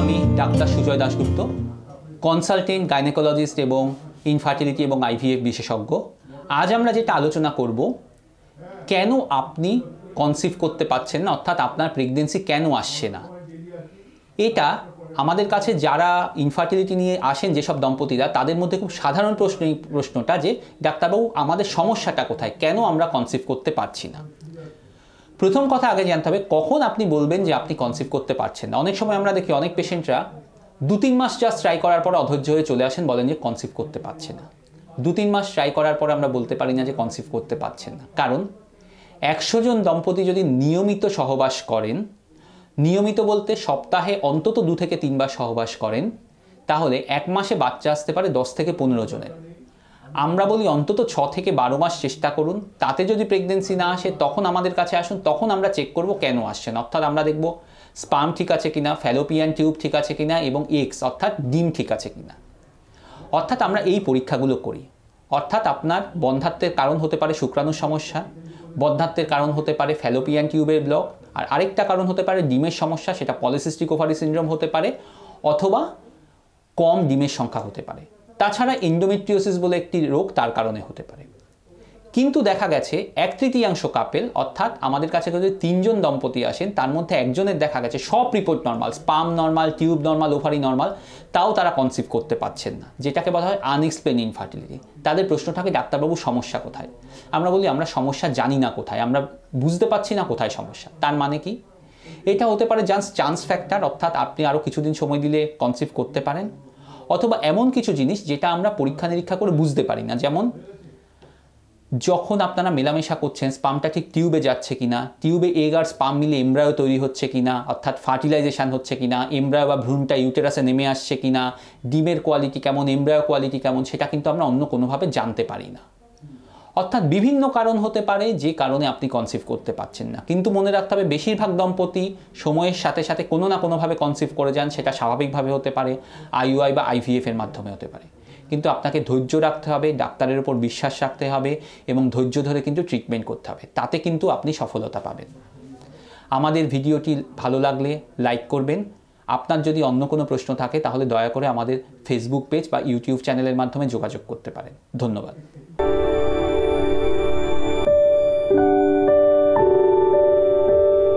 আমি doctor Sujoy Dasgupta consultant gynaecologist এবং infertility এবং আইভিএফ বিশেষজ্ঞ আজ আমরা যেটা আলোচনা করব কেন আপনি কনসিভ করতে পারছেন না অর্থাৎ আপনার প্রেগনেন্সি কেন আসছে না এটা আমাদের কাছে যারা ইনফার্টিলিটি নিয়ে আসেন যেসব দম্পতিরা তাদের মধ্যে খুব সাধারণ প্রশ্ন প্রশ্নটা যে ডাক্তারবাবু আমাদের সমস্যাটা কোথায় কেন আমরা কনসিভ করতে পারছি না প্রথম কথা আগে জানতে হবে কখন আপনি বলবেন যে আপনি কনসিভ করতে পারছেন না অনেক সময় আমরা দেখি অনেক পেশেন্টরা দু তিন মাস জাস্ট ট্রাই করার পর অধৈর্য হয়ে চলে আসেন বলেন যে কনসিভ করতে পারছে না দু তিন মাস ট্রাই করার পর আমরা বলতে পারি না যে কনসিভ করতে পারছেন না কারণ একশো জন দম্পতি যদি নিয়মিত সহবাস করেন নিয়মিত বলতে সপ্তাহে অন্তত দু থেকে তিনবার সহবাস করেন তাহলে এক মাসে বাচ্চা আসতে পারে দশ থেকে পনেরো জনের আমরা বলি অন্তত ছ থেকে বারো মাস চেষ্টা করুন তাতে যদি প্রেগনেন্সি না আসে তখন আমাদের কাছে আসুন তখন আমরা চেক করব কেন আসছে না অর্থাৎ আমরা দেখব স্পাম ঠিক আছে কিনা ফ্যালোপিয়ান টিউব ঠিক আছে কিনা এবং এক্স অর্থাৎ ডিম ঠিক আছে কিনা অর্থাৎ আমরা এই পরীক্ষাগুলো করি অর্থাৎ আপনার বন্ধাত্বের কারণ হতে পারে শুক্রাণুর সমস্যা বন্ধাত্বের কারণ হতে পারে ফ্যালোপিয়ান টিউবের ব্লক আর আরেকটা কারণ হতে পারে ডিমের সমস্যা সেটা পলিসিস্টিক ওভারি সিন্ড্রোম হতে পারে অথবা কম ডিমের সংখ্যা হতে পারে তাছাড়া ইন্ডোমেট্রিওসিস বলে একটি রোগ তার কারণে হতে পারে কিন্তু দেখা গেছে এক তৃতীয়াংশ কাপেল অর্থাৎ আমাদের কাছে যদি তিনজন দম্পতি আসেন তার মধ্যে একজনের দেখা গেছে সব report normal sperm normal tube normal ovary normal তাও তারা কনসিভ করতে পারছেন না যেটাকে বলা হয় আনএক্সপ্লেন ইনফার্টিলিটি তাদের প্রশ্ন থাকে ডাক্তারবাবু সমস্যা কোথায় আমরা বলি আমরা সমস্যা জানি না কোথায় আমরা বুঝতে পারছি না কোথায় সমস্যা তার মানে কি এটা হতে পারে জান্স চান্স ফ্যাক্টর অর্থাৎ আপনি আরও কিছুদিন সময় দিলে কনসিভ করতে পারেন অথবা এমন কিছু জিনিস যেটা আমরা পরীক্ষা নিরীক্ষা করে বুঝতে পারি না যেমন যখন আপনারা মেলামেশা করছেন স্পামটা ঠিক টিউবে যাচ্ছে কিনা টিউবে এগ আর স্পাম মিলে এমব্রায়ো তৈরি হচ্ছে কিনা অর্থাৎ ফার্টিলাইজেশান হচ্ছে কিনা এমব্রায়ো বা ভ্রূণটা ইউটেরাসে নেমে আসছে কিনা ডিমের কোয়ালিটি কেমন এমব্রায়ো কোয়ালিটি কেমন সেটা কিন্তু আমরা অন্য কোনোভাবে জানতে পারি না অর্থাৎ বিভিন্ন কারণ হতে পারে যে কারণে আপনি কনসিভ করতে পারছেন না কিন্তু মনে রাখতে হবে বেশিরভাগ দম্পতি সময়ের সাথে সাথে কোনো না কোনোভাবে কনসিভ করে যান সেটা স্বাভাবিকভাবে হতে পারে আইউআই বা আইভিএফের মাধ্যমে হতে পারে কিন্তু আপনাকে ধৈর্য রাখতে হবে ডাক্তারের উপর বিশ্বাস রাখতে হবে এবং ধৈর্য ধরে কিন্তু ট্রিটমেন্ট করতে হবে তাতে কিন্তু আপনি সফলতা পাবেন আমাদের ভিডিওটি ভালো লাগলে লাইক করবেন আপনার যদি অন্য কোনো প্রশ্ন থাকে তাহলে দয়া করে আমাদের ফেসবুক পেজ বা ইউটিউব চ্যানেলের মাধ্যমে যোগাযোগ করতে পারেন ধন্যবাদ